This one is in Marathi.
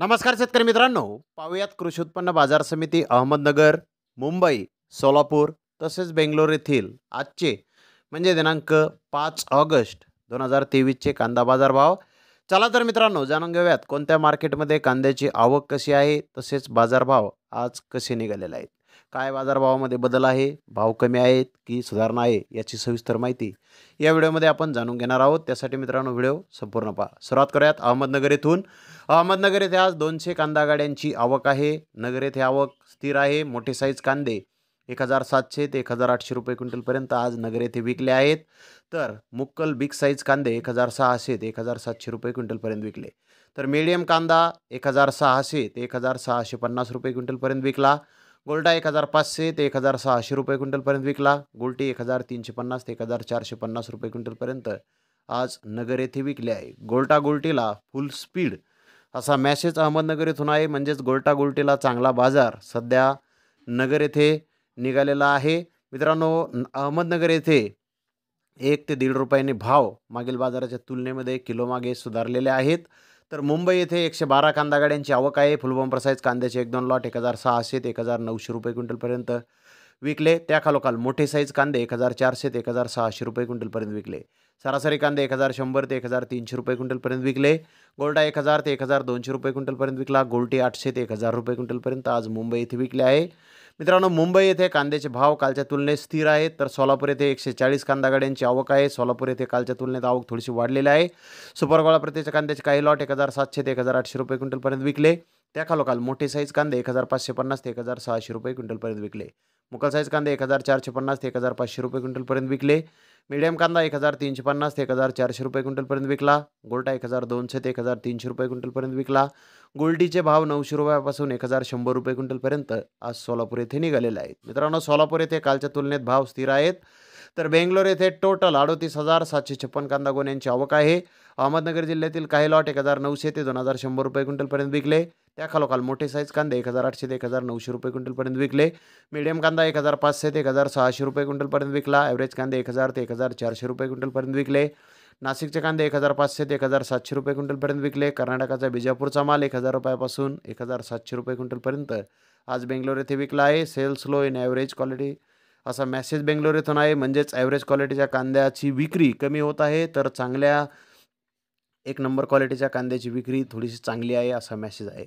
नमस्कार शेतकरी मित्रांनो पाहूयात कृषी उत्पन्न बाजार समिती अहमदनगर मुंबई सोलापूर तसेच बेंगलोर येथील आजचे म्हणजे दिनांक पाच ऑगस्ट दोन हजार तेवीसचे कांदा बाजार भाव चला तर मित्रांनो जाणून घेऊयात कोणत्या मार्केटमध्ये कांद्याची आवक कशी आहे तसेच बाजारभाव आज कसे निघालेले आहेत काय बाजारभावामध्ये बदल आहे भाव कमी आहेत की सुधारणा आहे याची सविस्तर माहिती या व्हिडिओमध्ये आपण जाणून घेणार आहोत त्यासाठी मित्रांनो व्हिडिओ संपूर्ण पहा सुरुवात करूयात अहमदनगर येथून अहमदनगर येथे आज दोनशे कांदा गाड्यांची आवक आहे नगर येथे आवक स्थिर आहे मोठे साईज कांदे एक हजार सातशे ते एक हजार आठशे रुपये क्विंटलपर्यंत आज नगर येथे विकले आहेत तर मुक्कल बिग साईज कांदे एक हजार सहाशे ते एक हजार सातशे रुपये क्विंटलपर्यंत विकले तर मीडियम कांदा एक हजार सहाशे ते एक हजार सहाशे पन्नास रुपये क्विंटलपर्यंत विकला गोल्डा एक हजार पाचशे ते एक हजार सहाशे रुपये क्विंटलपर्यंत विकला गोल्टी एक हजार तीनशे पन्नास ते एक हजार चारशे पन्नास रुपये क्विंटलपर्यंत आज नगर येथे विकले आहे गोल्टा गोल्टीला फुल स्पीड असा मॅसेज अहमदनगर येथून आहे म्हणजेच गोल्टा गोल्टीला चांगला बाजार सध्या नगर येथे निघालेला आहे मित्रांनो अहमदनगर येथे एक ते दीड रुपयाने भाव मागील बाजाराच्या तुलनेमध्ये किलोमागे सुधारलेले आहेत तर मुंबई येथे एकशे बारा कांदा गाड्यांची आवक आहे फुलबॉम्बर साईज कांद्याचे एक दोन लॉट एक हजार सहाशे ते एक हजार नऊशे रुपये क्विंटलपर्यंत विकले त्याखालोखाल मोठे साईज कांदे एक हजार चारशे ते एक हजार सहाशे रुपये क्विंटलपर्यंत विकले सरासरी कांदे एक हजार शंभर ते एक हजार तीनशे रुपये क्विंटलपर्यंत विकले गोल्डा एक हजार ते एक हजार दोनशे रुपये क्विंटलपर्यंत विकला गोल्टी आठशे ते एक हजार रुपये क्विंटलपर्यंत आज मुंबई येथे विकले आहे मित्रांनो मुंबई येथे कांद्याचे भाव कालच्या तुलनेत स्थिर आहेत तर सोलापूर येथे एकशे चाळीस कांदा गाड्यांची आवक आहे सोलापूर येथे कालच्या तुलनेत आवक थोडीशी वाढलेली आहे सुपर गोळा कांद्याचे काही लॉट एक हजार सातशे ते एक हजार आठशे रुपये क्विंटलपर्यंत विकले त्याखालोखाल मोठे साईज कांदे एक हजार पाचशे पन्नास ते एक हजार सहाशे रुपये क्विंटलपर्यंत विकले मुकल साईज कांदे एक हजार चारशे पन्नास ते एक हजार पाचशे रुपये क्विंटलपर्यंत विकले मीडियम कांदा एक हजार तीनशे पन्नास ते एक हजार चारशे रुपये क्विंटलपर्यंत विकला गोल्टा एक हजार दोनशे ते एक हजार तीनशे रुपये क्विंटलपर्यंत विकला गोल्टीचे भाव नऊशे रुपयापासून एक हजार शंभर रुपये क्विंटलपर्यंत आज सोलापूर येथे निघालेले आहेत मित्रांनो सोलापूर येथे कालच्या तुलनेत भाव स्थिर आहेत तर बेंगलोर येथे टोटल अडोतीस हजार सातशे छप्पन कांदा गोन्यांची आवक आहे अहमदनगर जिल्ह्यातील काही लॉट एक हजार नऊशे ते दोन हजार शंभर रुपये क्विंटलपर्यंत विकले त्याखालोखाल मोठे साईज कांदे एक हजार आठशे ते एक हजार नऊशे रुपये क्विंटलपर्यंत विकले मीडियम कांदा एक हजार पाचशे ते एक हजार सहाशे रुपये क्विंटलपर्यंत विकला ॲव्हरेज कांदे एक हजार ते एक हजार चारशे रुपये क्विंटलपर्यंत विकले नाशिकचे कांदे एक हजार पाचशे ते एक हजार सातशे रुपये क्विंटलपर्यंत विकले कर्नाटकाचा बिजापूरचा माल एक हजार रुपयापासून एक हजार सातशे रुपये क्विंटलपर्यंत आज बेंगलोर येथे विकला आहे sales low in average quality असा मेसेज बेंगलोर येथून आहे म्हणजेच ॲव्हरेज क्वालिटीच्या कांद्याची विक्री कमी होत आहे तर चांगल्या एक नंबर क्वालिटीच्या कांद्याची विक्री थोडीशी चांगली आहे असा मेसेज आहे